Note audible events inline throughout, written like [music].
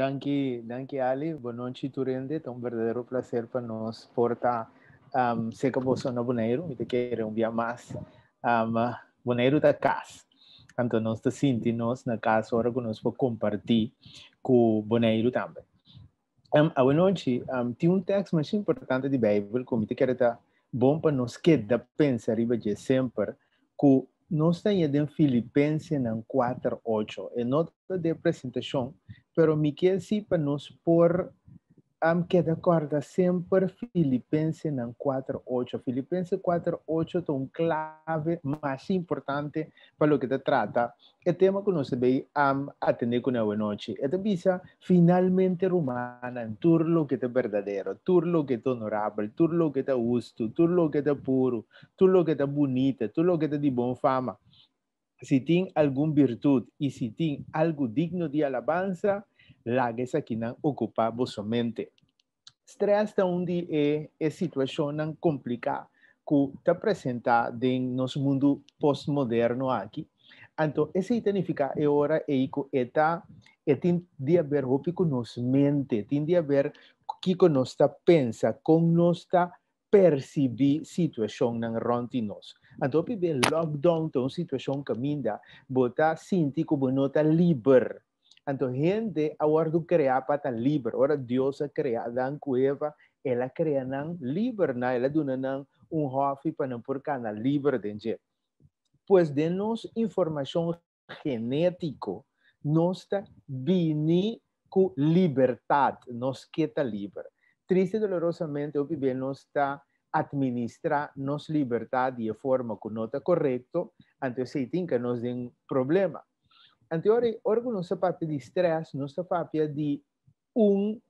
Danke, danke ali. boa noite Turende, é um verdadeiro prazer para nós portar um, Seca Bolsonaro Boneiro, e te quero um dia mais um, Boneiro da casa. Então nós te sentindo na casa agora que nós vamos compartilhar com o Boneiro também. Um, a noite, um, tem um texto muito importante de Bíblia que eu quero estar bom para nós queda pensar e sempre que nos el Filipenses en 4.8, en otra de presentación, pero me sí para pues, nos por am que acuerdo siempre Filipenses 4.8. Filipenses 4.8 es un clave más importante para lo que te trata. El tema que nos se am a tener buena noche. Y Esta visa finalmente romana, en lo que te verdadero, turlo lo que es honorable, todo lo que te justo, turlo lo que te puro, turlo lo que te bonita, turlo lo que te de buena fama. Si tienes alguna virtud y si tienes algo digno de alabanza, la que se ocupa vuestra mente. Stress onde é, uma situação não complicada que está presente no nosso mundo pós-moderno aqui. Então, isso significa que agora é que está é tem de haver o que nos mente, tem de haver o que nos está pensa, como nos está a situação nang ronti nos. Então, o lockdown, então situação caminda, bota sinti que bonota livre. Entonces, gente tú creas para libre, ahora Dios ha creado dan cueva, ha crea nan libre na ela dona un un hofi para pues, no por libre de denje. Pues, de nos genético, nos tá bini libertad, liberdade, nos que Triste y dolorosamente, el bebé nos está administrar nos libertad de forma que nota está correto, se tiene que nos den problema. anteriori orgo não se parte de estresse, não se parte de um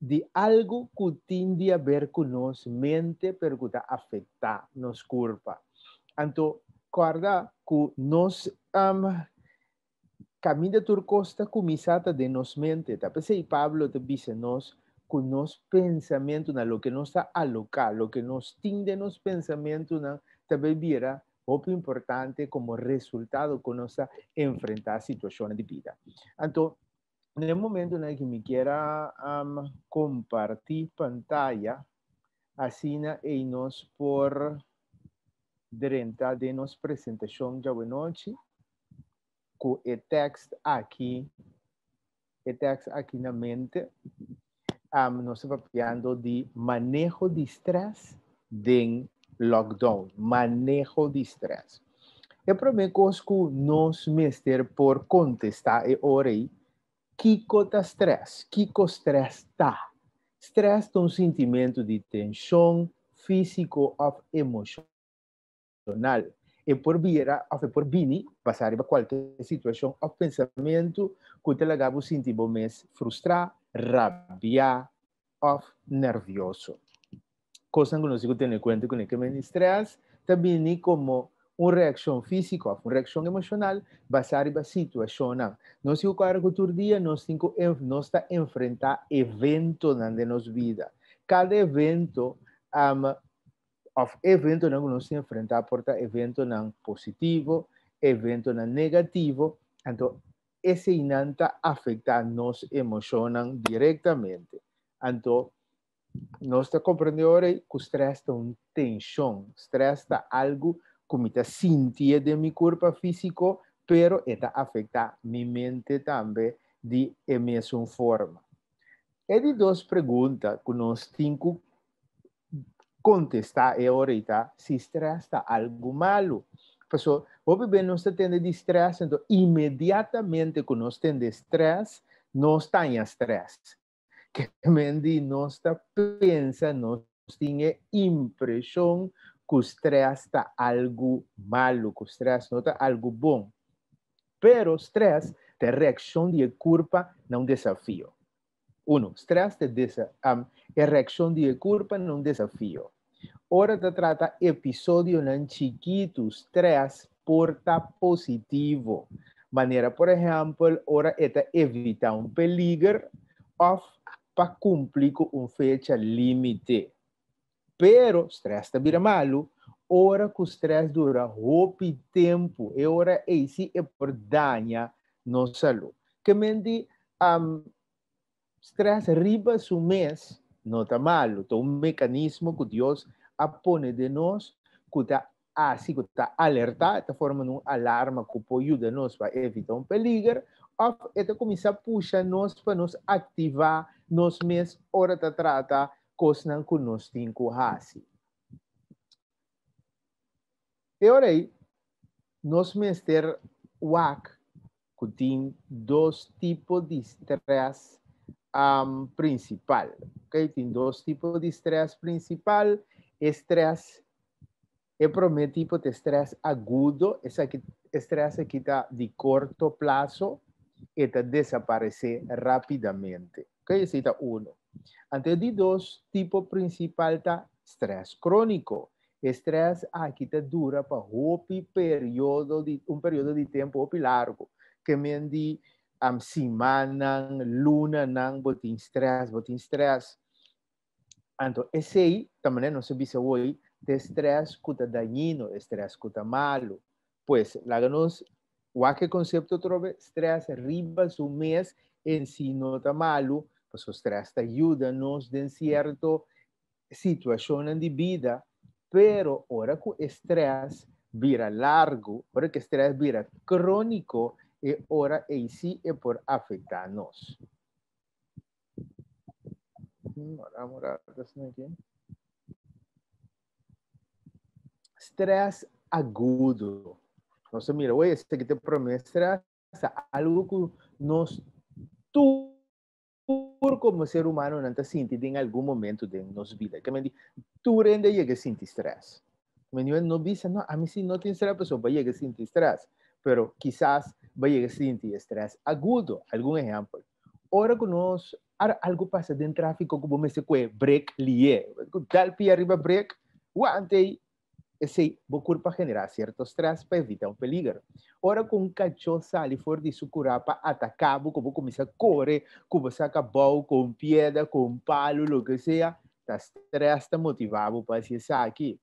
de algo que tem a ver com nossa mente, pero que está afetar nos corpo. Então, guarda que nós um, caminho de costa começada de nos mente. Talvez aí Pablo te disse nós que nos pensamento na lo que nos está alocado, lo que nos tinde nos pensamento na talvez vira más importante como resultado conoce enfrentar situaciones de vida. Entonces, en el momento en el que me quiera compartir pantalla, Asina y e por dentro de nos presentación de hoy. noche, con el texto aquí, el texto aquí en la mente, um, nos hablar de manejo de estrés en lockdown, manejo de El Eu prometo que nos mestre por contestar e orei estrés, cota ¿Qué que estrés. tá. estrés es un sentimento de tensión físico o emocional. E por bien ou por vini, passar o qualquer situação ou pensamento que te llega a sentir frustrado, rabiar nervioso cosa que consigo tener en cuenta con el que me estrés, También como una reacción física, una reacción emocional va a ser no situación. ocorre que todo día, no sé no está enfrentar evento en de nuestra vida. Cada evento um, of evento nos nós enfrenta, aporta evento não positivo, evento negativo, entonces ese inanta afeta nos emocionan directamente. Entonces, se está comprendiendo que o estresse está un tensión. estrés está algo que me está sentindo de meu físico, pero está a mi mente también de misma forma. É de duas perguntas que nós temos que contestar ahora. Eh, si estrés está algo malo. El pues, obviamente no está de estrés, entonces imediatamente que nós temos estresse, no temos estrés que [laughs] Mendy está piensa no tiene impresión, que el está algo malo, que estrés no está algo bueno. Pero tres estrés, reacción de culpa a un desafío. Uno, estrés de desa, reacción de culpa en un desafío. Ahora te trata episodio en chiquito, estrés porta positivo. Manera, por ejemplo, ahora es evita un peligro of para cumprir com uma fecha limite. Pero, estresse está vira malo, hora que o estresse dura roupa tempo, e hora isso é por danha nossa saúde. Que mente, um, estresse riba su mês, não está malo, é um mecanismo que Deus apone de nós, que está assim, que está alerta, está formando um alarma que pode ajudar nós para evitar um perigo, Ah, esta comisa puxa nos para nos activar nos mes hora ta trata cosnan con nos cinco hasi. E nos mester WAC tienen dos tipos de estrés principal. Okay? Tem tipos de estrés principal. estrés e prometido tipo de estrés agudo, esa que es de corto plazo esta desaparece rápidamente. Ok, es uno. Antes de dos, tipo principal está estrés crónico. Estrés ah, aquí te dura para un periodo de, un periodo de tiempo largo. Que me di um, semana, luna, nan, botín estrés, botín estrés. Entonces, ese también no se dice hoy, de estrés cuta dañino, estrés cuta malo. Pues, la ganos ¿Qué concepto trove stress arriba su mes nota malo, pues ostra estrés te ayuda de en cierto situación de vida, pero ahora que estrés vira largo, ahora que estrés vira crónico, eh, ahora sí es por afectarnos. Estrés agudo. No sé, mira, güey, este que te muestra algo que nos tú como ser humano te sientes en algún momento de nuestra vida. Que me di, tú rende llegues sin estrés. Me dice, no dice, no, a mí sí no tiene estrés, pues va a llegar sin estrés. Pero quizás va a llegar sin estrés agudo. Algún ejemplo. Ahora que nos algo pasa en del tráfico, como me dice, break, lié. Tal pie arriba, break, guante, Esse a generar cierto estrés para evitar un peligro. ahora con un cachorro y su de para atacar, como comienza a correr, como saca bol, con piedra, con palo, lo que sea, está estrés está motivado para Ahora va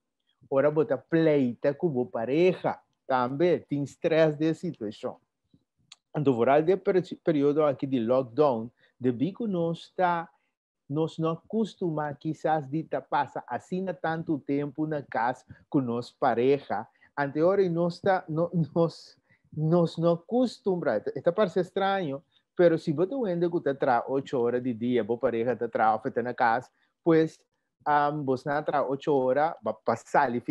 Ora, bota pleita como pareja, También tiene estrés de situación. Durante el periodo aquí de lockdown, de que no está nos no que quizás dita pasa así na tanto tiempo una casa con nos pareja anterior y no está no, nos nos no acostumbra esta parece extraño pero si vos te vende que te ocho horas de día, vos pareja te trae en la casa, pues um, você na tra 8 horas para sair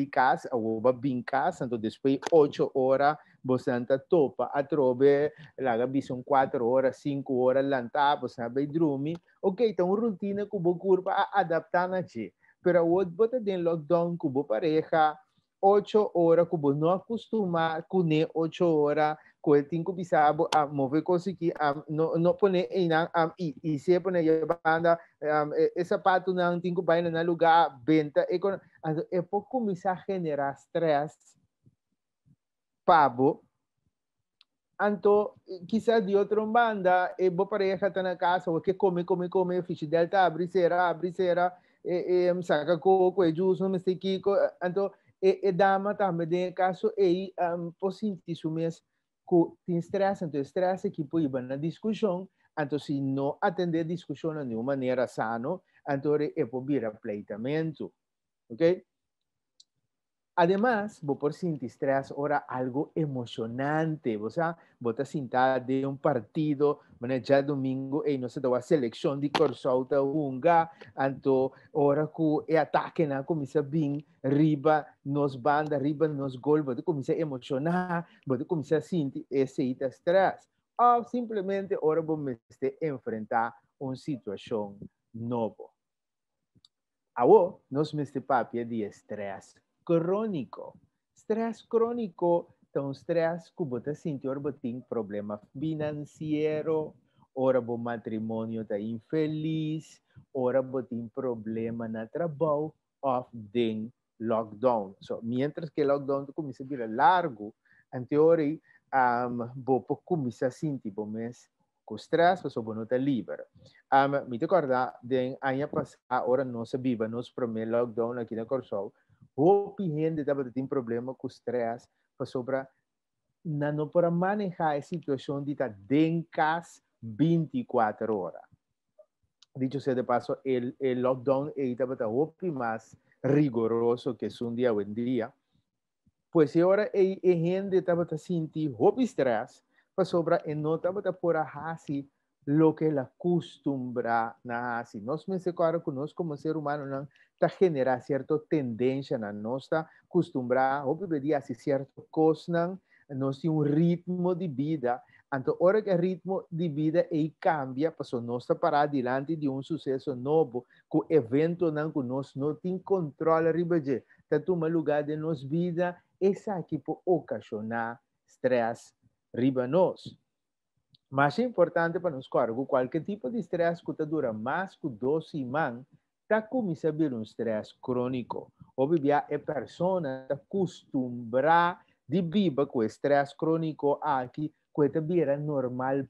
o ou para vincas, então depois 8 horas você anda topa a trobe, lá visão 4 horas, 5 horas lanta, você a vai drumi. Ok, então rotina que você curva adaptar na Pero hoje você tem lockdown com a pareja, 8 horas, que não no acostumar com ocho horas, com o tempo pisado a mover coisas que não, não pone em e, e se a banda um, parte não cinco para na lugar, venta, e, e por começar a generar stress, pavo, Anto, quizás de outra banda, e eh, boa pareja está na casa, ou que come, come, come, fiche delta, abre cera, abre cera, e, eh, e, eh, saca coco, e juice, não sei que. Então, e, e dama também de caso e um, positivo sumes que tem estresse, então estresse que pode ir na discussão, então se não atender discussão de uma maneira sano, então é por vir a pleitamento, ok? Además, vos por sentir ahora algo emocionante, o sea, vos de un partido, mañana ya domingo, y no se da una selección de Corsauta Unga, anto ahora que eh, ataque ataque comienza bien, arriba nos banda, arriba nos gol, vos te comienzas a emocionar, vos te comienzas a sentir ese estrés. o ah, simplemente ahora vos me esté enfrentar una situación nueva. Ahora nos me esté papi de estrés crônico, Estrés crônico, então estresse que você sentiu, você tem problema financeiro, ora o matrimônio está infeliz, ora você tem problema na trabalho, of the lockdown. So, mientras que o lockdown começa a virar largo, em teoria, um, você começa a sentir, mas com stress, você não está livre. Um, me recorda, de ano passado, agora não se vive, nosso primeiro lockdown aqui na Corsol, opinião de que teniendo problema con estrés, estrés para pues, sobre não para manejar la situación de esta dencas 24 horas. Dicho sea de paso, el, el lockdown es más riguroso que es un día o un día. Pues ahora hay gente que sinti hobby estrés pues sobra en no por así lo que la acostumbra a hacer. Nos me se claro nosotros como ser humano para generar certa tendência na nossa ou obedecer a certo cosnan, nós temos um ritmo de vida. Então, hora que o ritmo de vida aí cambia, para nós para diante de um sucesso novo, com evento não nós não tem controle sobre, está tomando lugar de nossa vida, essa aqui pode ocasionar estresse riba nós. Mas é importante para nós, claro, qualquer tipo de estresse que dura mais que 12 semanas, Takumi un estrés crónico o bien la persona acostumbra de vivir con estrés crónico aquí, que es normal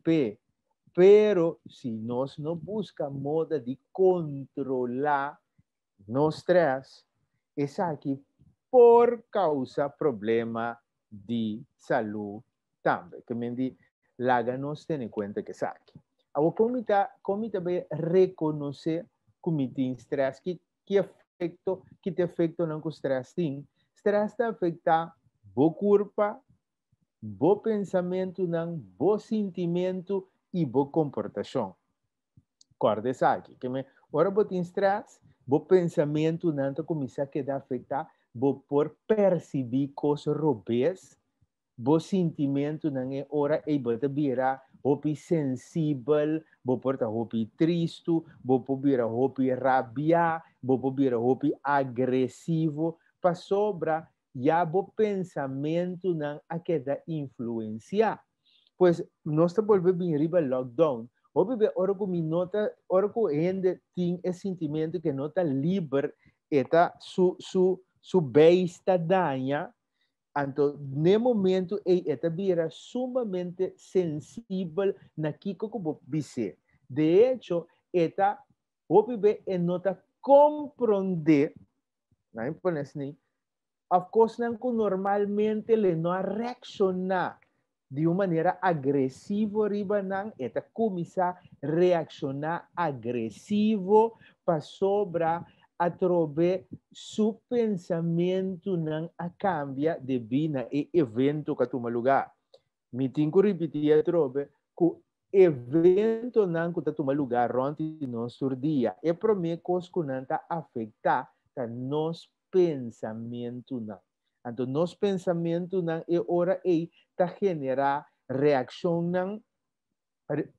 Pero si nos no busca moda de controlar nuestro estrés, es aquí por causa problema de salud también. Que me la laga nos tem cuenta cuenta que es A comita, también reconocer? reconocer? cometi stress que que afecto que te efeito não com estresse sim stress te afeta bo corpo bo pensamento não bo sentimento e bo comportação corda aqui que me ora botin stress bo pensamento não te começa a quedar afetar vou por perceber coisas robês, bo sentimento não é hora e te virar roupa sensível, vou portar roupa triste, vou pôr a roupa rabia, vou pôr roupa agressivo, para sobra já o pensamento não a queda influenciar. Pois nós estamos bem riba lockdown. O bebê, ora que nota, ora que ainda tem esse sentimento que nota livre, está su su su bem está danha, en ese momento, ele era sumamente sensible na kiko como dice. De hecho, esta no nota comprender, ¿no? of course, normalmente le no reacciona de una manera agresiva, esta comienza a reaccionar agresivo para sobra atrobe su pensamento a cambia de bina e evento katuma lugar. Mitin ko repetir atrobe ku evento nang kutatuma lugar ronti non surdia. E prome coscunanta afecta ta nos pensamento nang. Anto nos pensamento nang e ora e ta genera não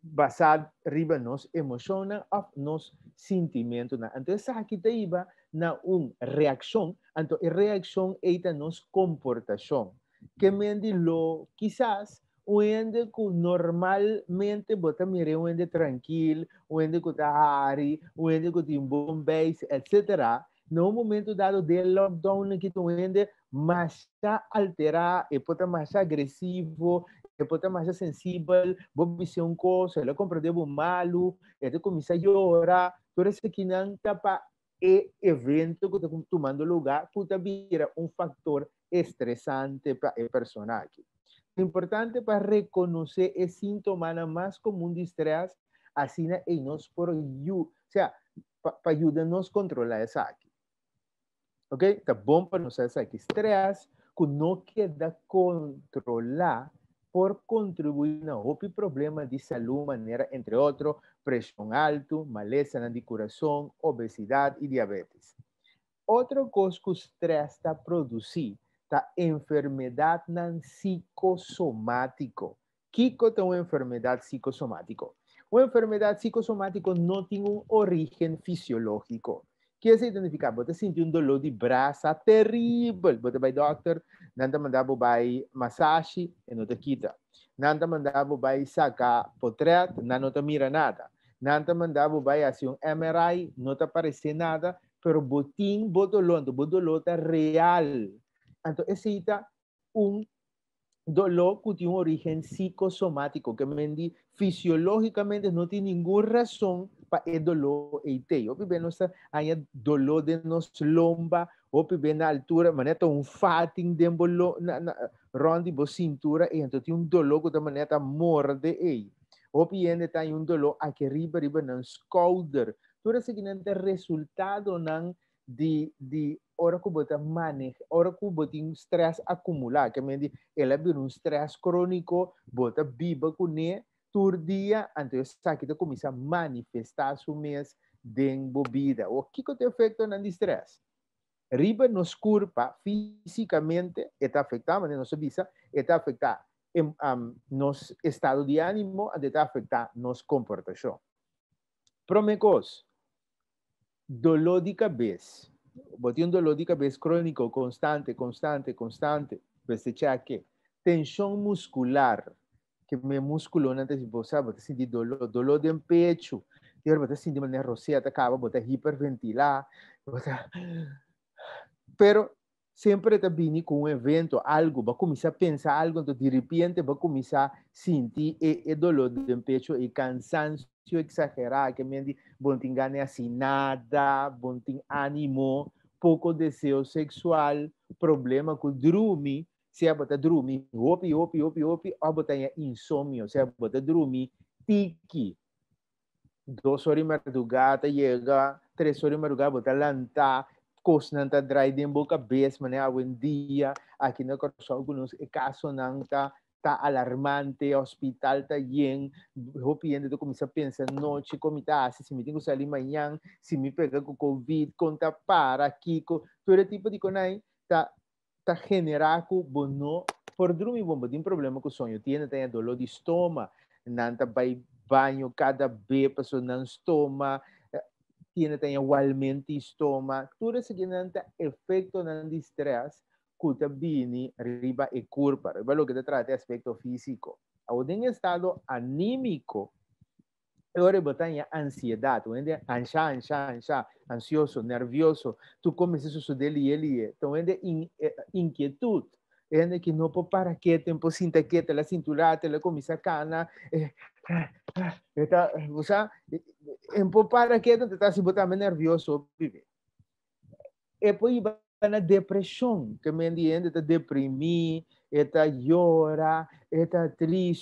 basado arriba nos emociona a nos sentimientos. Entonces, aquí te iba a una reacción, entonces reacción es nos comportación, que me lo quizás cuando normalmente vos mire ende tranquil o que está hari, uende que base, etc. No momento dado de lockdown que tu ende más alterado, e pota más puta más sensible, visión, me ser un lo malo, te comienza a llorar, pero es que no tapa e evento que está tomando lugar, puta vira un factor estresante para el personaje. Lo importante para reconocer el síntoma más común de estrés, así y nos por you, o sea, para ayudarnos a controlar esa aquí. ¿Ok? Está bueno para nosotros aquí estrés, que no queda controlar por contribuir a otros problemas de salud, manera, entre otros, presión alta, maleza de curación, corazón, obesidad y diabetes. Otro cosa que o estrés está producido: está enfermedad psicosomática. Kiko es una enfermedad psicosomática. Una enfermedad psicosomática no tiene un origen fisiológico. Quer sa identificar, você ta um dolor de braça terrível, você vai ao doctor, nanta manda bo bay masashi, e não te quita. Nanta manda bo bay saca portrait, na não te mira nada. Nanta manda bo bay assim um MRI, não te aparece nada, pero botin bo dolor, bo dolor ta real. Então, esse é um dolor que tem um origem psicosomático, que mendi fisiológicamente não tem nenhuma razão e dolo eitei. Opi ben nossa anya dolo de nos lomba, opi ben na altura, maneta um fatin de lo, na, na, rondi bo cintura e então tem um dolo que da maneta morde ei. Opi ende tem um dolo a que riba riba nan scolder. Tura seguinte resultado nan di di ora ku bota manej, ora ku botin stress acumulado, que me di, ela un stress crônico, bota biba ku ne, día ante eso de que te comienza a manifestar su mes de embobida. O te afecta en el estrés? Riba nos culpa físicamente, está afectada, en nuestra está afectada en nos estado de ánimo, está nos nuestro comportamiento. Promecos, dolor de cabeza. Botín dolor de cabeza crónico, constante, constante, constante. Pues se cheque. Tensión muscular que meu músculo antes antecipou, sabe? Você sentir dolor, dolor de um peito. De repente, sentir uma nervosidade, te acaba, você hiperventilar. Pero siempre te vini con un evento, algo, vai começar a pensar algo, então de repente vai começar a sentir e-, e, dolor de pecho peito e cansancio exagerado, que me diz, não tem ganas assim nada, não tem ánimo, poco deseo sexual, problema con drumi se siapa terdrumi, hopi, hopi, hopi, abota apa insomnio. se siapa terdrumi, tiki. Dos horas de madrugada, chega, três horas de madrugada, bota lantar, kosnanta dry din bo ka bes mane awen dia aqui na corso alguns caso nanta tá alarmante hospital tá yen hopiendo tu começa a pensar noite como tá se me tenho sair amanhã se me pegar com covid conta para kiko todo tipo de conai tá está generando bono por drumi bomba un problema con sueño. Tiene tiene dolor de estómago, nanta al baño cada vez persona el estómago, eh, tiene tiene igualmente estómago, Tú eres que nanta efecto nan de estrés que bini arriba e curva Es lo que te trata de aspecto físico aún en estado anímico Agora em Betânia, ansiedade, entende? Ancha, ancha, ancha, ansioso, nervioso. Tu comes isso dele e ele, então, entende? In, eh, inquietude. Entende? Que não pode parar quieto, tempo sinta quieto, ela cintura, ela come sacana. Eh, eh, está, o sea, em eh, pode parar quieto, está se botando nervioso, vive. E depois vai na depressão, que me entende? Está deprimido está llora, está triste,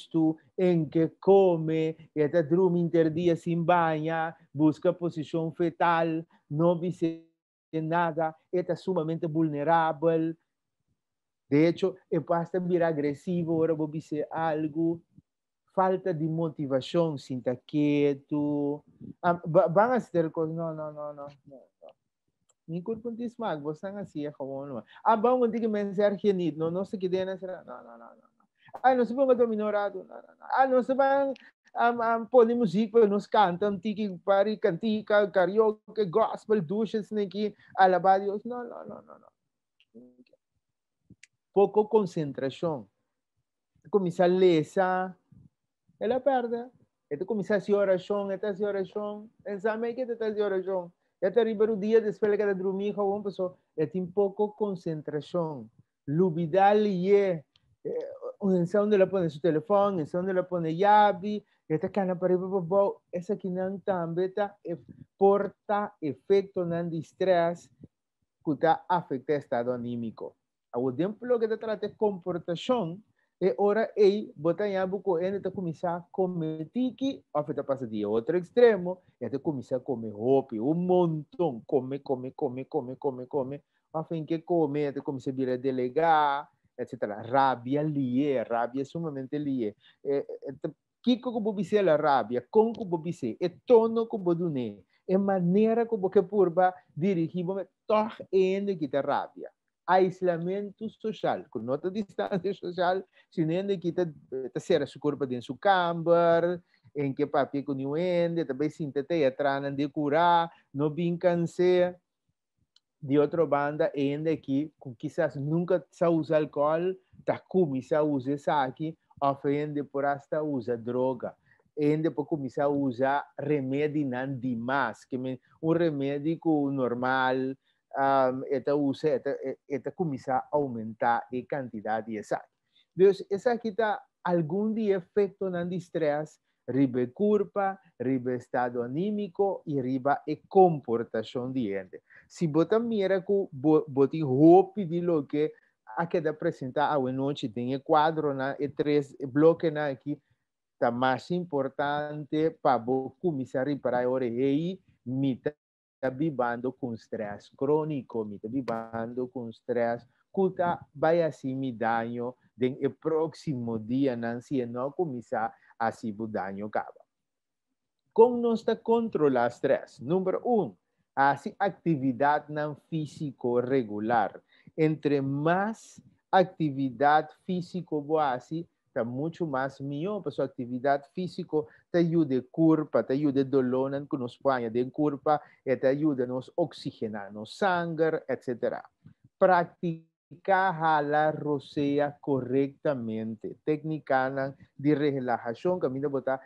en que come, está el interdía sin baña, busca posición fetal, no dice nada, está sumamente vulnerable. De hecho, es bastante agresivo, ahora dice algo. Falta de motivación, sinta quieto. Ah, van a hacer cosas. No, no, no, no, no. Ni curpuntis smag, vos ang así, como no. Ah, vamos decir que mensear genit, no, no se queden hacer, no, no, no, no. Ah, no se ponga dominorado, no, no, no. Ah, no se van um, um, poner música, nos cantan, tiki pari, cantica, karaoke, gospel, duches neki, alabadios. No, no, no, no, Poco concentración. Comienza lesa, la perda. Esto comienza a oración, esta oración, ensame que esta oración un día después de escola que dormir, como pessoa, un poco de concentración. Lubidal y es. Eh, en donde la pone su teléfono, en donde la pone llave, esta cana para esa que no tan beta porta efecto no distrés que afecta el estado anímico. a un tiempo lo que te trata es comportación, E ora ei botanhabo buco ele tá começar a comer tiki, afeta passa de outro extremo, e até começar a comer roupa, um montão, come, come, come, come, come, come, a fim que come, até começar a vir a delegar, etc. Rabia lie, rabia sumamente lie. É, Kiko como bobise la rabia, com como bobise, e tono como bodune, e maneira como que purba dirigimos, toch ende que te rabia aislamento social, com nota [laughs] distância social, se nem que está a sua corpo dentro do câmara, em que papi com o ende, também sinta a trana de curar, não vincanse de outra banda ainda aqui, com quizás nunca se usa álcool, tá como se usa saque, ofende por hasta usa droga. Ainda para começar a usar remédio não demais, que é um remédio normal, um, esta use esta, e, esta comienza a aumentar en cantidad de esa. Entonces, esa quita algún día efecto en el ribe curva, ribe estado anímico y riba e comportación de gente. Si bota mira que bota hope de lo que a queda presenta a ah, noche, tiene cuatro na, e bloques na está más más importante para comenzar a reparar ahora y mitad vivando com con estrés me está vivendo com estresse, va vai assim me daño en el próximo día, não no não começar a se o no acaba. Como el está Número uno, hace actividad não físico regular. Entre más actividad físico boa está mucho más mío, pues su actividad física te ayuda el curpa, te ayuda el dolor que nos banha de curpa, eh, te a nos oxigenar nos sangre etc. practica a rocea correctamente técnica de relajación, camina botar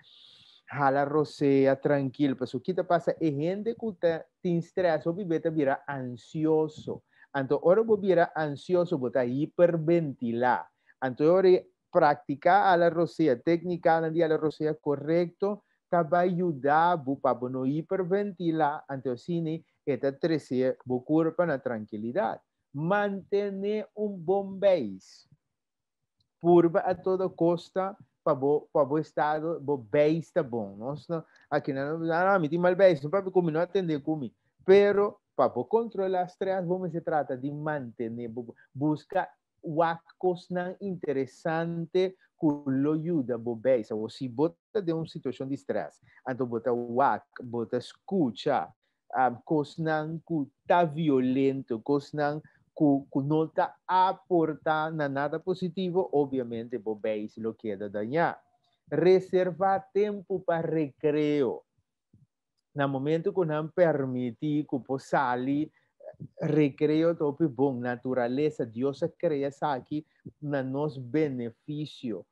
jala rocea tranquilo, su pues que te pasa es gente que te, estrés o vive ansioso, mira ansioso, então, a ansioso, botá hiperventilar, entonces ahora practicar a la rocea técnica a la rocea correcto, te va a ayudar para no hiperventilar, entonces, esta tercera, para la tranquilidad. Mantener un buen base, purba a toda costa, para el estado, bo bem está bom. Aquí aqui não, não, me tem mal bem, no para comer, atender Pero para controlar las tres vamos se trata de manter, buscar wakos nan o kulo yuda bobei. se você bota de uma situação de estresse, então bota wak, bota escuta, um, coisas nan violento, coisas que não está aporta na nada positivo, obviamente bobei se lo queda dañar. Reservar tempo para recreio, No momento que não permite que possa sair recreo topi bon. naturaleza, Dios crea aquí, nos beneficio.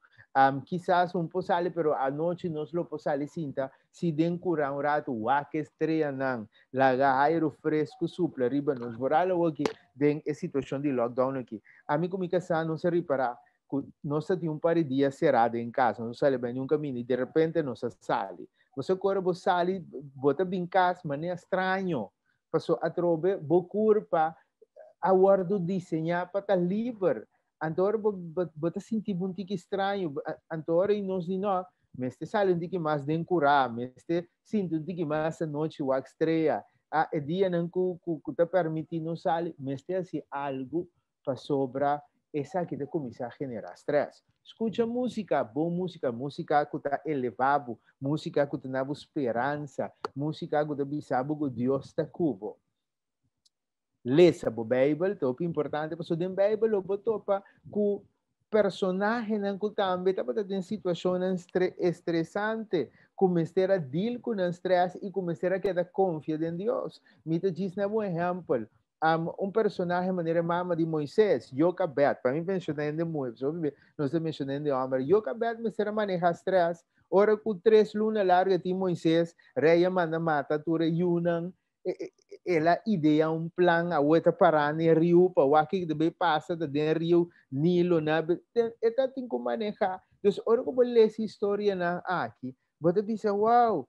quizás un posale, pero anoche nos lo posale cinta, si den cura un rato, que estrenan, la aire fresco suple, riba nos o aquí, den e situación de lockdown aquí. A mí como casa no se repara, no se de un par de días cerrado en casa, no sale ben un camino y de repente no se sale. Você vos sale, bota bien casa, manera estranho. passou a trobe bokurpa a wardo desenhar para estar livre antor bota senti um tique estranho antor e não e nós mas te sale um tique mais de encurar mas te sinto um tique mais a noite o estreia a dia não cu cu te permite não sale mas te assim algo para sobra essa que te começa a generar estresse Escucha música, boa música, música que está elevabo, música te da esperança, música que bisabo go Deus está cubo. Lesa bo Bible, top importante paso din um Bible o topa ku personaje nan está en una situación estre, estresante, comestera deal con estrés y e comestera queda confia en em Dios. Me diz na ejemplo. Um exemplo, um, um personagem de maneira mama de Moisés, Yocabet. Para mim, mencionando muito, não estou mencionando homem. Yocabet me será manejar stress. Ora, com três lunas largas de Moisés, reia manda mata, tura yunan. Ela ideia um plano, a outra para em rio, para o que deve passar de rio, Nilo, na, Então, tem como manejar. Então, ora, como lê essa história na aqui, você pensa, uau, wow,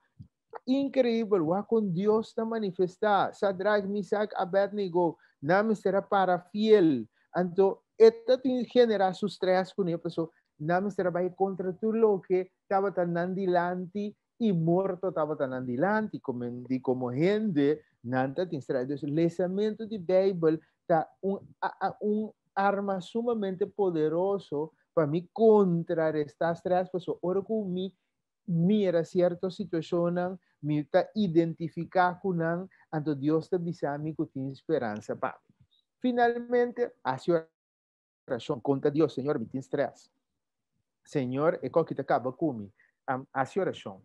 increíble va con Dios está manifestar. Sadrach, Misak, Abednego, nada será para fiel. Entonces, esta genera sus tres con pues, yo, será para contra tu lo que estaba tan andilante y muerto estaba tan andilante, como, como gente, Nanta te Entonces, el lesamiento de Bible está un, un arma sumamente poderoso para mí contra estas tres, pues ahora con mi mira cierta situación mi identificar con Dios, anto Dios te que kutin esperanza Finalmente, hace oración contra Dios, Señor, mi estrés. Señor, e que te acaba kumi. oración.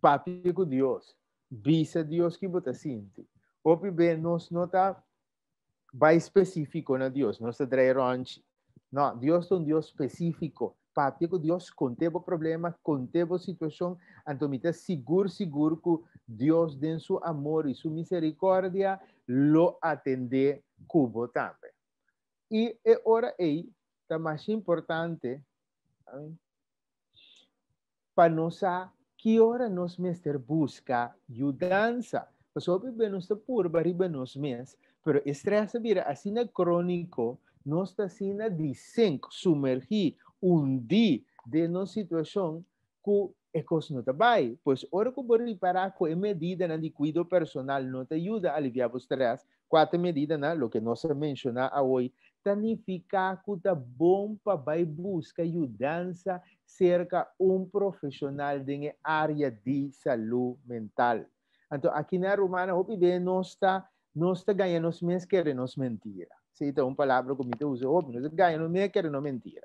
Papi con Dios, visa Dios que vota sinti. O bien, nos nota va específico en Dios, se trae ronchi. No, Dios es un Dios específico. Papi Dios contébo problema, contébo situación, antomita seguro, seguro que Dios en su amor y su misericordia lo atende cubo también. Y ahora eh, es la más importante para nosotros, ¿qué hora nos mester busca ayudanza. Pues obviamente nuestra purba y nos mes, pero estrés mira, así crónico, no está así dicen sumergir un día de una situación que ecos no bai. Pues ahora que por reparar que la medida de cuidado personal no te ayuda a aliviar los tareas, cuatro medida, lo que no mencionamos tan hoy que tá bom para busca buscar ajudança cerca un profesional de área de salud mental. aquí en la Romana, hoje no está, ganando está que nós mesmo queremos mentira. una tengo un palabra que no uso, ganando ganhamos, que nos mentira.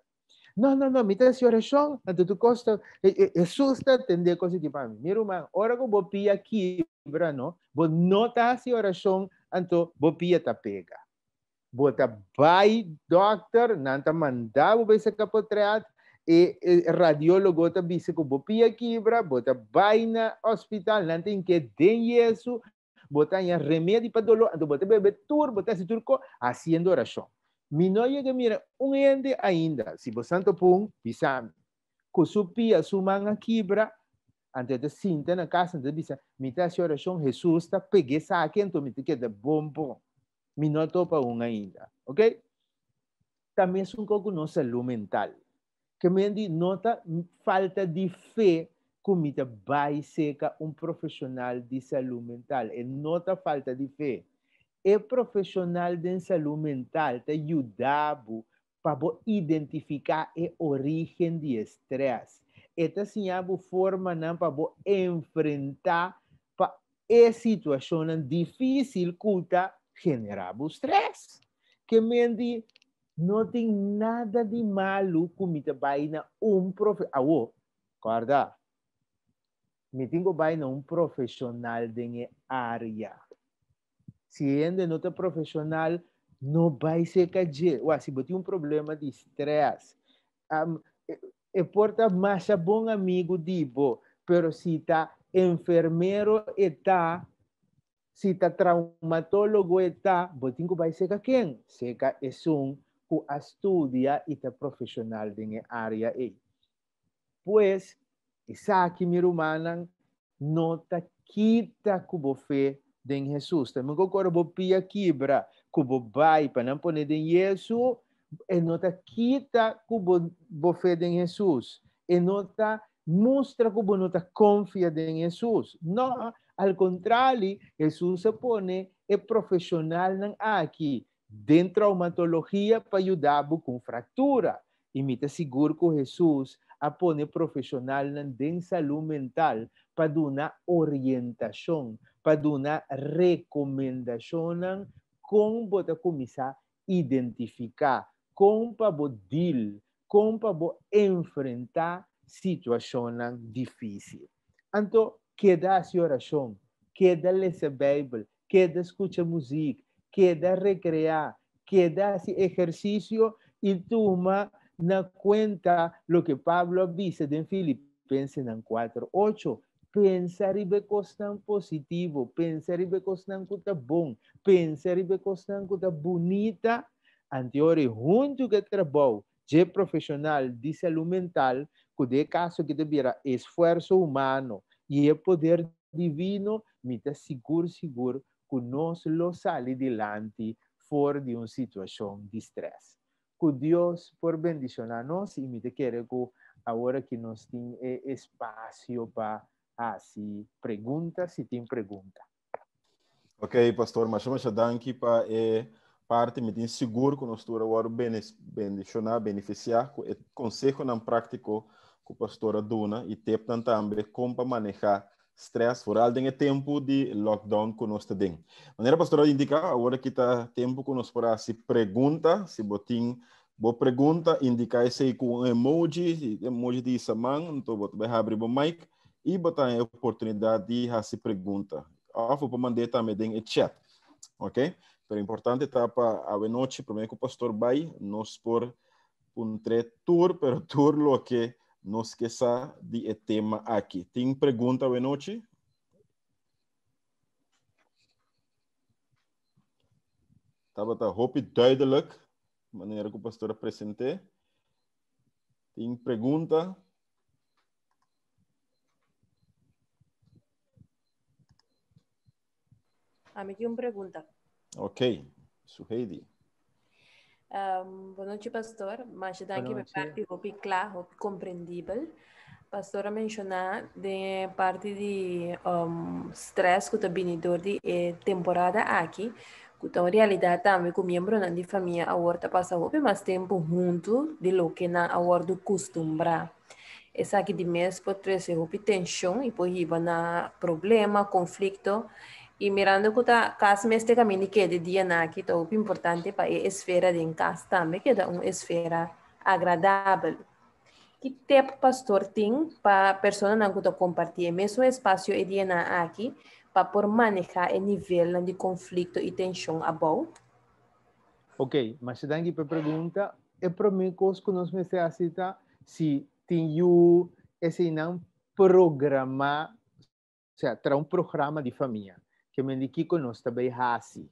No, no, no, me dá oración, entonces tanto tu costa, e, e, Jesus está atendendo que para Mira, Minha ahora que eu No, pia aqui, si no notar essa oración, então vou pia pega. Bota vai doctor, nanta tá mandado, ves acá por e, e radiólogo te dice que Vos pia aqui, bota vai na hospital, nanta tem que eso, isso, bota em remedio para dolor, então bota tur, turbo, bota esse turco, haciendo oración. Minoia que mira, um ende ainda, se você santo pum, pisam. Cusupia sumanga quibra, ante de sinta na casa de bisa, mita se oração Jesus está pegue saquento, mita que de bombo. Minoia topa um ainda, ok? Também é um pouco no saúde mental. Que me di nota mm, falta de fé comida vai seca um profissional de saúde mental. E nota falta de fé é profissional de saúde mental te ajudava para identificar a origem de estresse. Esta assim, sinhabo forma não para enfrentar para a situação difícil que tá generava estresse. Que mendi não tem nada de malo com um profissional. Ah, oh, guarda. Me tenho um profissional de área siendo nota profesional, no va a ser se si si si un problema de estrés, um, importante eh, eh, porta a buen amigo pero si está enfermero, está si está traumatólogo está, a vai seca quien Seca es un que estudia y está profesional en área pues pues, isa mirumanan, nota quita cubo fe Jesús, Jesus. También, que o Quibra, pia cubo vai para poner en Jesús en nota quita cubo en den Jesus, en nota mostra cubo nota confia en Jesús, no, al contrario, Jesús se pone profesional profesional nan de dentro traumatología para fractura, y me Imita seguro com Jesús, a pone profesional en salud salud mental para una orientación, para una recomendación con para comenzar a identificar, con para deal, con para enfrentar situaciones difíciles. Entonces, queda si oración, queda ler bible, ¿Qué queda escucha música, queda recrear, queda ejercicio y e toma na cuenta lo que Pablo dice en Filipenses 4:8, pensar y becos tan positivo, pensaribe bon, pensar y ver tan bonitas, bonita, anterior junto que trabajo de profesional de salud mental, que de caso que tuviera esfuerzo humano y el poder divino, me está seguro, seguro, que nos lo sale delante fuera de una situación de estrés. Que Dios por bendicionarnos, y me te quiere que ahora que nos tiene eh, espacio para Ah, se pergunta, se tem pergunta. Ok, pastor, mas chama danki para é parte me tem seguro que nós tura agora beneficiar, beneficiar com o é, conselho não prático com o pastor aduna e tem também como para manejar stress, por alguém é tempo de lockdown que nós tem. Maneira pastor indica agora que está tempo que nós para se pergunta, se botim boa pergunta, indica esse com emoji, emoji de Saman, então vou abrir o mic iba a oportunidade de fazer pergunta. Ah, para mandar também em chat, ok? Pero é importante está para a noite, primeiro que o pastor vai nos por um tre tour, pero tour lo que não esqueça de tema aqui. Tem pergunta a noite? Estava tá, a hope duidelijk, maneira que o pastor apresentou. Tem pergunta? A ah, mí que una pregunta. Ok, su Heidi. Um, boa noite, pastor. Mas daqui para parte vou bem claro, Pastor, Pastora mencionar de parte de um, stress que está vindo de eh, temporada aqui. Então, a realidade também com membro da família agora passa roupa mais tempo junto de lo que na agora do costumbra. Essa aqui de mês pode trazer roupa tensão e pode ir na problema, conflito. E mirando que tá caso mestre caminho que é de dia na que importante para a esfera de casa também que é uma esfera agradável. Que tempo pastor tem para a pessoa não que compartilha mesmo espaço e dia na aqui para por manejar o nível de conflito e tensão above? Ok, mas se dangue para pergunta, é para mim que nós me cita se tem esse não programa, ou seja, terá um programa de família. que me mendiki no está hasi.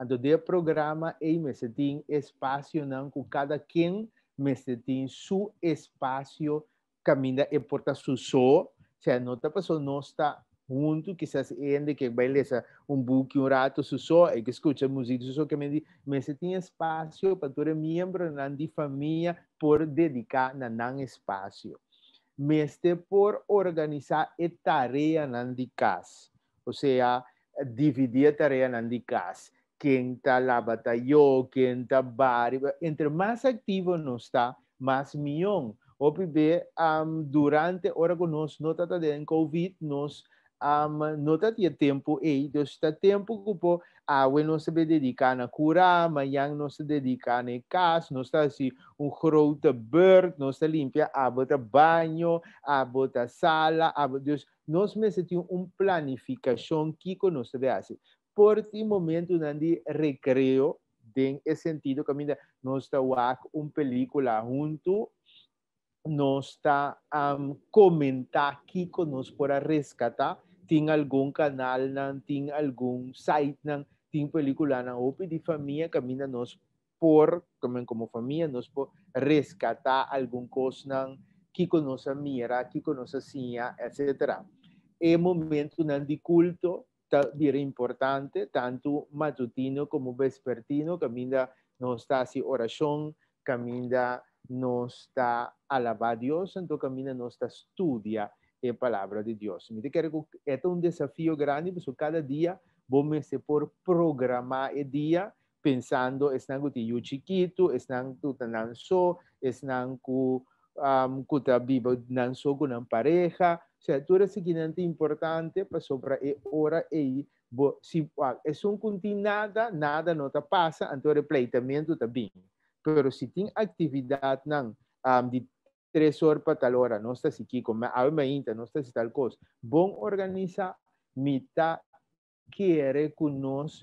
Ando de programa me mesetín espacio nan con cada quien mesetín su espacio, camina e porta su so, sea no está pasando, no está junto, quizás en de que beleza, un buque un rato, su so, e que escuchar música, su so, que me di, en espacio para miembro nan la familia por dedicar en nan espacio. me esté por organizar e tarea en casa. O sea, dividía tarea en dicas, quien está la batalló, quien está barba. entre más activo no está, más millón. O um, durante, ahora que nos no trata de COVID, nos um, no tenía tiempo y Dios está tiempo ocupó agua no se dedica a curar, mañana no se dedica a casa, no está así un grote bird, no se limpia a baño, a botar sala, a ah, Dios nos metió un planificación que no se ve así. Por ti momento, Nandi, recreo, en ese sentido, que mira, no está un película junto, no está um, comentar, Kiko nos pueda rescatar tiene algún canal tiene algún site tiene película ng, o oh, pues, familia camina nos por, como, como familia, nos por rescatar algún costo que conoce a mira, ki conoce hacía, etc. un momento de culto también importante, tanto matutino como vespertino, camina nos está así oración, camina nos está alaba a Dios, entonces camina nos está estudia es palabra de Dios Me quero que es un desafío grande, porque cada dia vou se por programar el día pensando es nang yo chiquito, es nang te nanso, es nang ku kuta nanso con una pareja. O sea, tú eres siguiente importante para pues, sobra e hora e si ah, es un continuada, nada, nada no te pasa, entonces pleitamiento también. Pero si tienes actividad nang de tres horas para tal hora, no estás aquí, con me inta, no si tal cosa. Bon organiza mitad quiere que nos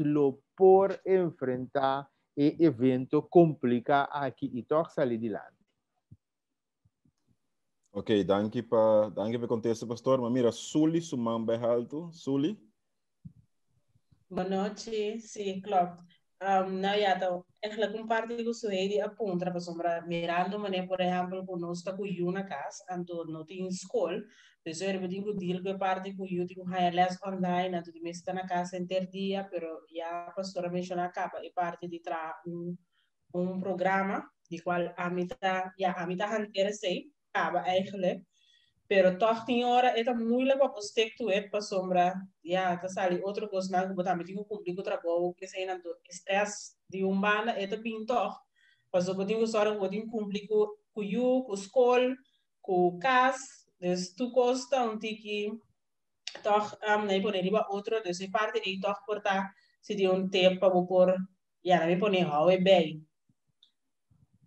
por enfrentar el eh, evento complicado aquí y toch salir adelante. Ok, danke pa, danke pastor. mira, Suli, su alto. Suli? Buenas noches. sí, claro. Um, não, já então, é que um parte do sujeito aponta ah, para sombra mirando, mas por exemplo, quando conosco com eu na casa, então não tem escola, então eu tenho que dizer que parte com eu tenho que realizar online, então me está na casa inteiro dia, mas já a pastora mencionou capa é parte de tra um, um programa de qual a mitad, já a mitad inteira sei, acaba, ah, é que Pero toch tien hora é para você que tu é hebben sombra. Ja, dat is al andere kost na gebota met cumprido publiek trabalho que zijn aan de stress de um bana é te bin toch. Pas op dingo sora op ding cumprido ku ju, ku school, ku kas, dus tu costa um tiki toch am nei poner iba outro, dus parte de toch porta se de um tempo vou por ya nem por poner how e bem.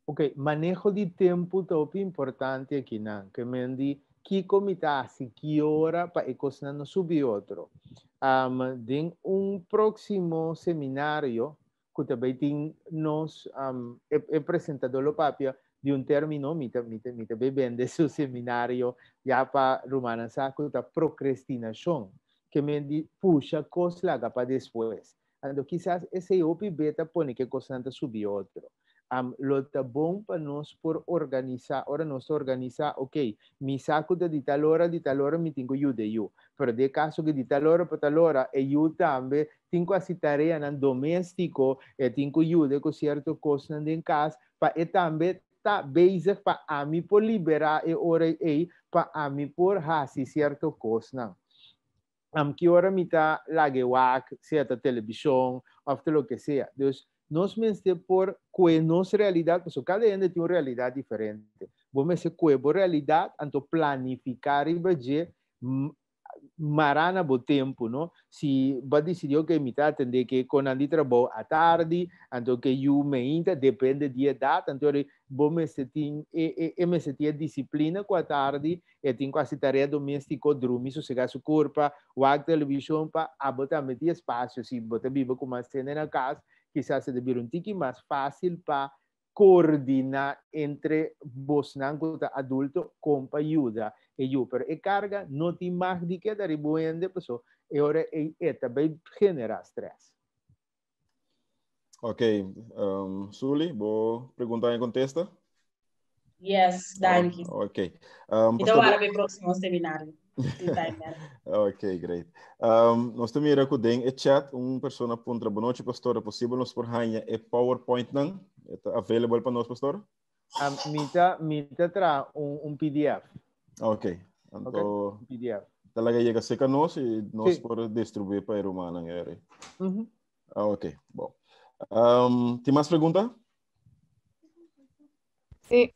Ok, manejo de tempo top importante aqui, não, que Mendy comita si que hora, e eh, cocinando subir otro? En un un próximo seminario, que también nos um, presentado papia de un término, me también vende su seminario, ya para rumana la procrastinación, que me puxa la para después? Ando, quizás ese OP beta pone que constante subió otro am lo ta bom para pues, nos por organizar, ora nos organiza ok, me saco de tal hora, de tal hora me tengo yo de pero de caso que de tal hora para tal hora, eh, yo también tengo tarea en na doméstico, eh, tengo yo de con cierto en en casa, para también eh, también ta eh, para a mí por liberar e hora e para a hasi por cierto na. Am um, que ahora me la laguewac, cierta televisión lo que sea, nos mens por que nos realidad, pues cada gente tiene una realidad diferente. Vos me se que por realidad, anto planificar y budget mm, marana bo tempo, ¿no? Si va decidió que mitad tende que con andi trabajo a tarde, anto que yo me inta depende de edad, anto vos me se eh, eh, eh, me tiene disciplina con a tarde, e tin quase tarea doméstica, dormir, sosega su corpo, o acta televisão pa, a botar espacio, si vos te vivo com mais en la casa, quizás se debiera un tiki más fácil para coordinar entre Bosnanguta adulto con ayuda. E yo, pero e carga no te más de que dar de pues, y oh, e ahora e, e también genera estrés. Ok, um, Suli, ¿vos preguntar y contesta? Yes, thank you. ok. Um, então, pastor... árabe próximo seminário. [laughs] ok, great. Um, nós também irá com o chat, uma pessoa aponta, boa noite, pastora, possível nos por ranha e PowerPoint não? Está available para nós, pastor? Um, ah, mita, mita tra um, PDF. Ok. Então, okay. PDF. Talaga llega seca nós e nós sí. por distribuir para a irmã, não ok, bom. Um, tem mais pergunta? Sim. Sí.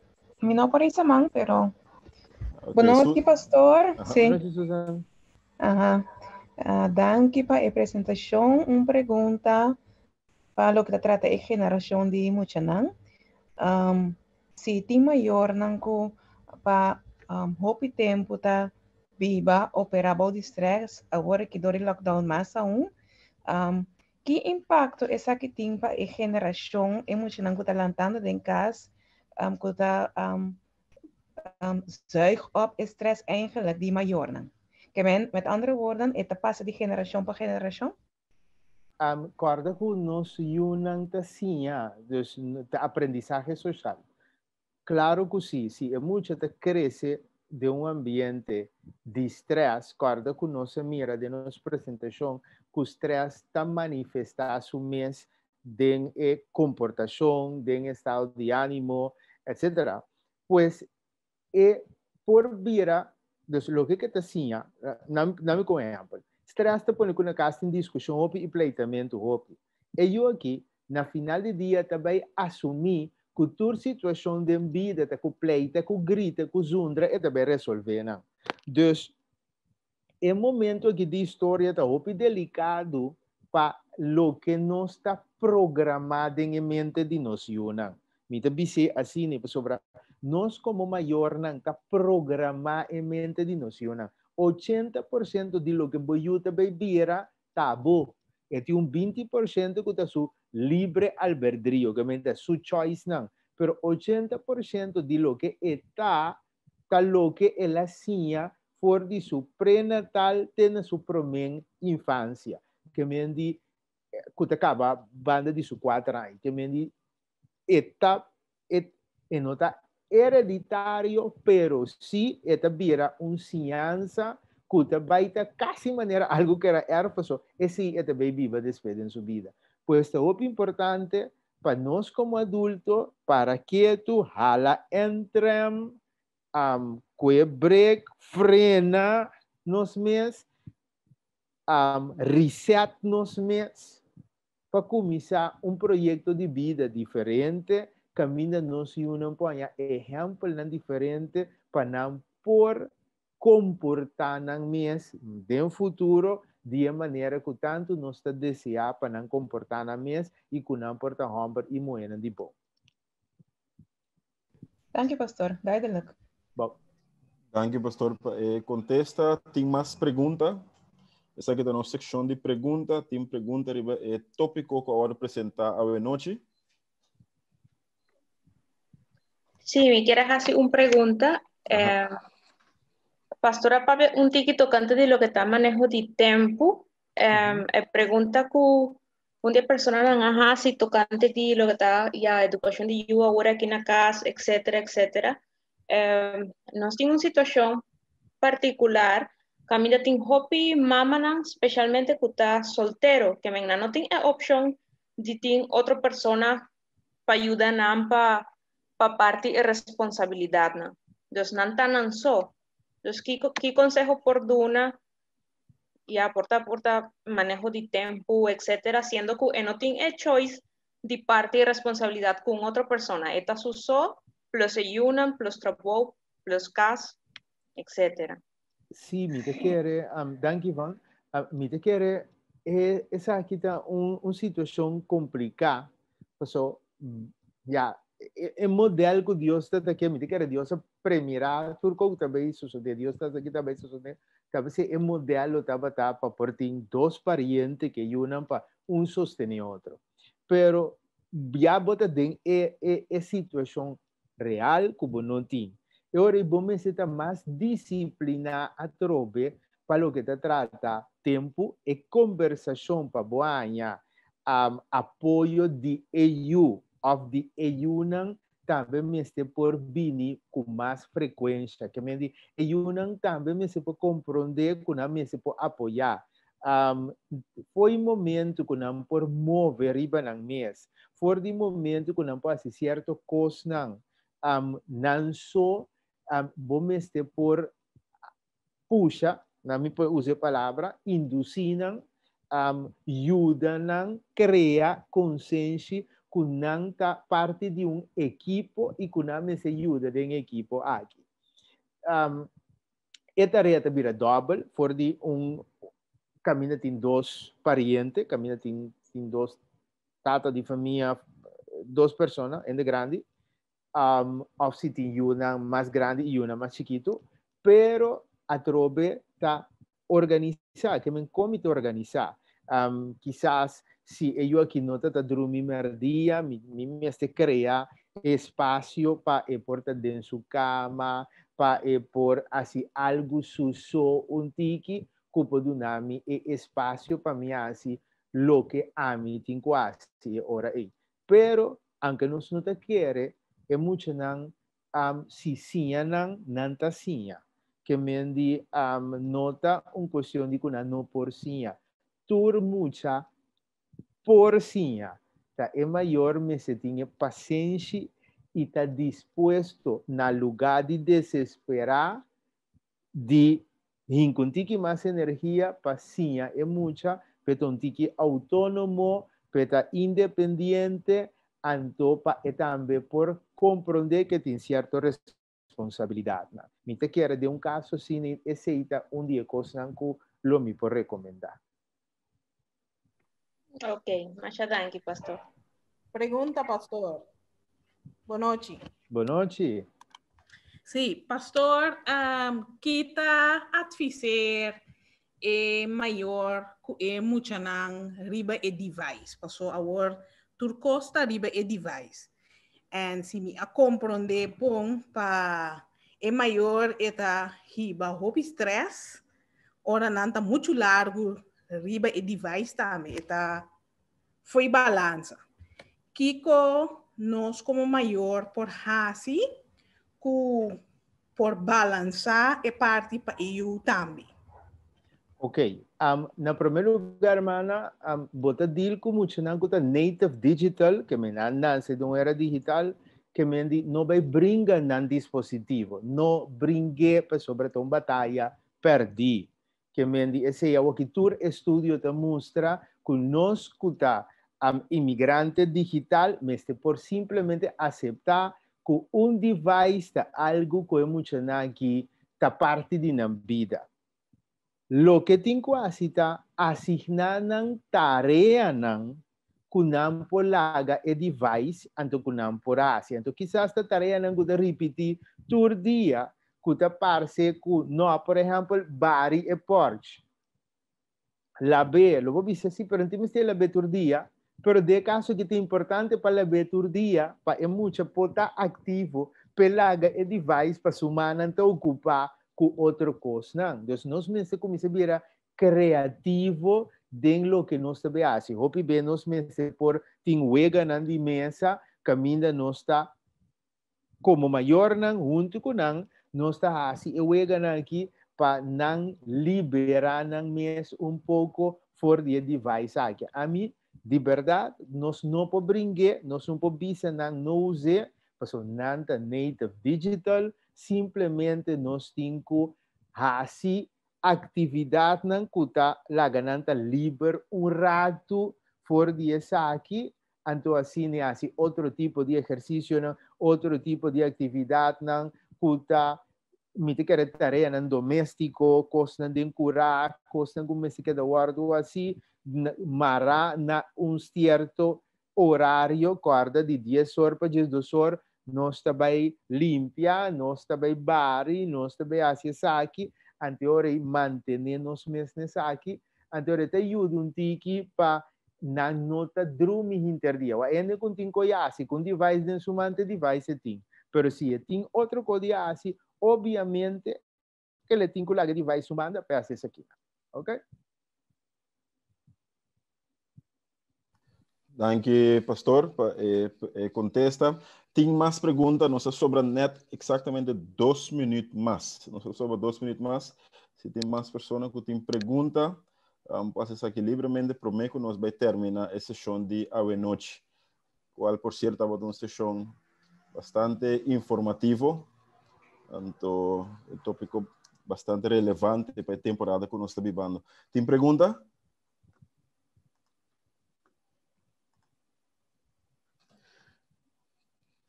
no por Isamán, pero bueno, pastor, Ajá, sí. Gracias, Ajá. Ah, dan la eh, presentación una pregunta para lo que trata de generación de Muchanan. Um, si ti mayor nanku pa hopi tempo ta viva o distress ahora que dori lockdown más aún ¿qué impacto es que tiene para generación generación e Muchanan que está lantando en casa um, se um, um, zuig op is stress eigenlijk die majoren. Que met andere woorden, esta pasa de generación a generación. Um, con nosotros, y una dus aprendizaje social. Claro que sí, si e mucho te crece de un ambiente de estrés, guarda con no se mira de nuestra presentación, que estrés está manifestado a su mes de comportación, de estado de ánimo, etc. pues eh, por vira de lo que que te sinha, não eh, me conhece, estresse põe com a casa em discussão e pleitamento hopi. E eu aqui, na final de dia, também assumi que toda situação de vida, com pleita, com grita, com zundra, eh, e também resolvendo. Então, é um momento aqui de história está hopi delicado para lo que não está programado em mente de nós, ni así, sobra nos como mayor nunca programa en mente de noción 80% de lo que voy a bebiera tabo este es un 20% que su libre albedrío que su choice pero 80% de lo que está está lo que él hacía for de su prenatal tiene su promen infancia que me di eh, que acaba banda de su cuatro años que me esta, et, en hereditario, pero sí esta viera un cianza que baita casi manera algo que era hermoso, es si esta viva después en su vida. Pues esto es importante para nosotros como adultos, para que tú jala entre, um, um que break, frena nos mes, um, reset nos mes, para começar um projeto de vida diferente, caminhando-nos e uma para exemplo diferente para não por comportar no mês, um futuro, de maneira que tanto nós está desejar para não comportar na mês e que não porta romper e moeda de bom. Danke, Pastor. Duidelijk. Bom. Danke, Pastor. Eh, contesta. Tem mais pergunta? Essa aqui é sección de perguntas. Tem pergunta tópico que ahora vou a noite. Si me quieres hacer una pregunta, eh, Pastora Pablo, un tiquito tocante de lo que está manejo de tiempo. Eh, eh, pregunta que un día personal han si tocante de lo que está ya educación de yo ahora aquí en la casa, etcétera, etcétera. no tiene una situación particular, también tin hopi mamanan, especialmente está soltero, que menna no tin e option di tin otra persona pa ayuda nan pa pa parte responsabilidad na. no nan tan so. Entonces, ki, consejo por duna y aporta aporta manejo de tiempo, etcétera, siendo que no tiene e choice de parte y responsabilidad con otra persona. Esta su so, plus ayunan, plus trabajo, plus cas, etcétera. Sí, mi piacere, um, Iván, mi esa aquí un, situación complicada, pasó, pues, oh, ya, e, e, hemos de algo Dios está aquí, mi quiere Dios a turco, también de Dios está aquí, también también hemos de algo, por dos parientes que unan para un sostener otro, pero ya botas de e, e, situación real como no tiene. e Ora, vos necesitas más disciplina a trove para lo que te trata tempo e conversação para boanha, um, apoio de EU, of the EU nan, também me este por vini com mais frequência, que me di, EU nan também me se por compreender, que não me se por apoiar. Um, foi momento que não por mover riba nan mês, foi de momento que não por assistir certo coisa nan, um, não só vão estar por puxa, na minha uso a palavra, induzinam, um, ajudam, cria consciência com não parte de um equipo e com a se ajuda de um equipo aqui. Um, a tarefa é double, for de um caminha tem dois parentes, caminha tem, tem dois tata de família, duas pessoas, ainda grande, um, city y una más grande y una más chiquito, pero a trobe está organizada, que me comité organizar um, quizás si yo aquí no está de mi día, mi, este crea espacio para e eh, portar en su cama, para hacer eh, por así algo suso un tiki, cupo de un ami, e espacio para mí así lo que a mí tengo así ahora. Pero aunque no se no te quiere, nan am nan nanta siña, que me am nota un cuestión de una no por siña, tur mucha por siña. Ta mayor me se tiene y y ta dispuesto na lugar de desesperar de más energía energía, paciência es mucha pero tiki autónomo, peta independiente independiente, Antopa etambe por comprender que tiene cierta responsabilidad. Mi te quiere de un caso sin aceita un día cosa que lo me por recomendar. Ok, muchas gracias, pastor. Pregunta, pastor. Buenas noches. Sí, pastor, quita quita eh, mayor e mucha nan, riba e device. Pastor, awor tur costa riba e device. E se me a compreender bom para é maior eta é riba hobby stress, ora nanta tá muito largo riba e device também, eta tá? foi balança. Kiko nós como maior por hasi, ku por balançar é e parte para eu também. Ok, en primer lugar, mana, um, a decir que muito nanguta native digital, que me era digital, que me di não un dispositivo, nan dispositivo, no brinque, pues, sobre todo batalla perdí Que me di esse que estudio te muestra que nós un um, imigrante digital, mas este por simplemente aceptar que un device algo que mucho muito aquí, parte de la vida. Lo Loketin kuasita asignanan tareanan kunan por laga e device anto kunan por asia. Anto quizás esta tarea nan guda repiti tur dia kuta parse ku no, por ejemplo, bari e porch. La B, lo vos dice si pero entiendes la B tur pero de caso que te importante para la B tur pa e mucha pota activo pelaga e device pa sumana ta ocupar. com outra coisa não, Entonces, nosotros se comienza a creativo en lo que nós debe hacer. Hopi bien nos se por tinguega nan di que ainda não está como maior não, junto com nós, não está así, eu nan aqui para nan liberar nan um pouco poco de device aqui. A mim, de verdade, nós não podemos brincar, nós não podemos não usar, porque nós é native digital, simplemente nos tinku así actividad nankuta la gananta liber un rato por 10 aquí entonces cine así otro tipo de ejercicio ¿no? otro tipo de actividad nankuta mi te tarea nan doméstico cosas de curar cosas como se queda guardo así mara un cierto horario guarda de 10 horas para 12 horas não está limpia, nós não bari, nós também ante aqui, anterior manter nós mesmos aqui, anterior te ajuda um tiki para na nota drumi interdia. O ene com tin coiasi, com device den sumante device tin. Pero se tem outro codiasi, obviamente que le tin colar device sumanda para hacer saque OK? Danke, Pastor, contesta. Tem mais pergunta, não sei sobre a net, exatamente dois minutos mais. Não sei sobre minutos mais. Se tem mais pessoas que têm pergunta, um, passas aqui livremente. Prometo que nós vai terminar essa sessão de hoje noite, qual, por certo, é uma sessão bastante informativa. Então, um tópico bastante relevante para a temporada que nós estamos vivendo. Tem pergunta? Tem pergunta?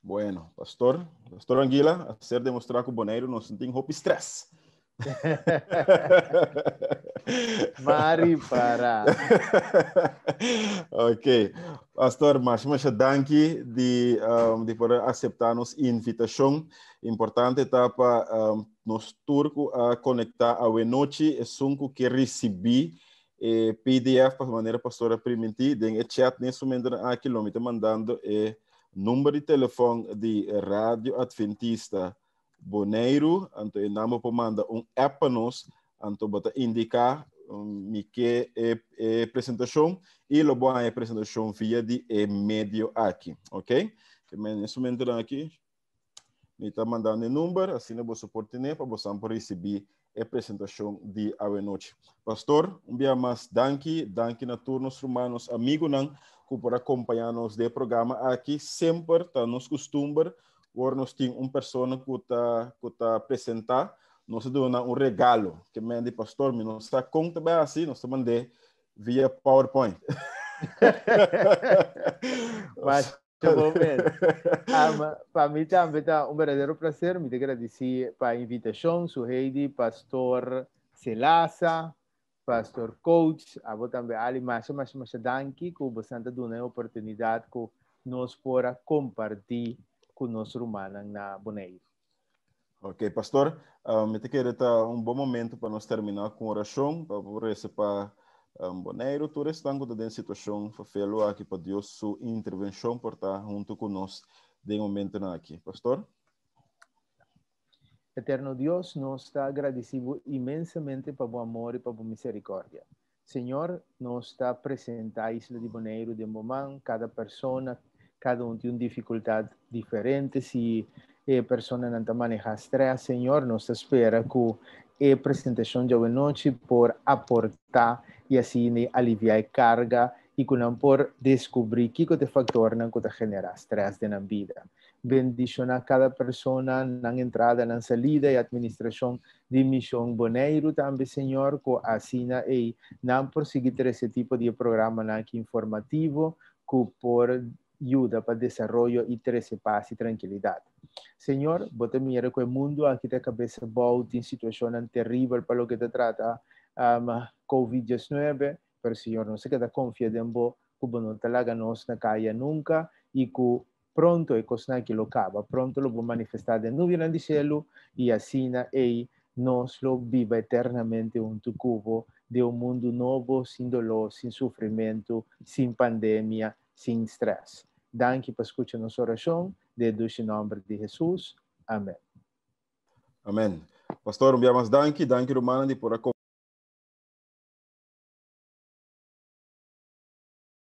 Bueno, pastor, pastor Anguila, hacer demonstrar que o Boneiro não tem roupa estresse. [laughs] Mari para. [laughs] ok. Pastor, uma vez, danke de um, de poder aceitar nossa invitação. Importante etapa para um, nos turco a conectar a noite é sunco que recebi eh, PDF para maneira pastora permitir, o chat nesse momento a quilômetro mandando e eh, Número de telefone de Rádio Adventista Boneiro, anto e para mandar um app nos, anto bota indicar me que é, a apresentação e logo a apresentação via de e meio aqui, ok? nesse momento aqui, me está mandando o número, assim eu vou suportar para você receber a é apresentação de Aue Noite. Pastor, um dia mais, danke, danke na os humanos, amigo não, que por acompanhar-nos de programa aqui, sempre está nos costume, agora nós temos uma pessoa que está que está apresentar, nós dá um regalo, que me mande pastor, me não está conta bem assim, nós mandei via PowerPoint. Mas [laughs] Totalmente. [laughs] ah, para mim também está um verdadeiro prazer. Me agradecer para a invitação, sou Heidi, pastor Selassa, pastor coach, a vou também ali mais mais mais danke, com você anda dando a oportunidade que nós para compartilhar com nosso irmão na Boneiro. Ok, pastor, ah, me um, te quero um bom momento para nós terminar com oração, para receber um, Boneiro, todo esse tango da situação, fafelo aqui para Deus sua intervenção por estar junto conosco de momento aqui. Pastor? Eterno Deus nós está agradecido imensamente por o amor e por a misericórdia. Senhor, nós está presente a Isla de Boneiro de Momán, cada pessoa, cada um tem uma dificuldade diferente, se a pessoa não está manejando estresse, Senhor, nós espera que e eh, presentación de noche por aportar y así aliviar carga y con por descubrir qué te factor nan te genera estrés de la vida. Bendición a cada persona en entrada, en la salida y administración de misión Boneiro también, Señor, y así por seguir ese tipo de programa que informativo que por ajuda para desenvolvimento e trazer paz e tranquilidade. Senhor, você me que o mundo aqui da cabeça volta em situação terrível para o que te trata um, COVID-19, mas Senhor, não se queda confiado em você, que não te larga nós na caia nunca e que pronto é coisa que lo acaba, pronto lo vou manifestar de novo no céu e assim ei nós lo viva eternamente um cubo de um mundo novo, sem dolor, sem sofrimento, sem pandemia, sem estresse. Danke para escutar nossa oração, deduz em nome de Jesus. Amém. Amém. Pastor, um dia mais danke, danke Romana, por acompanhar.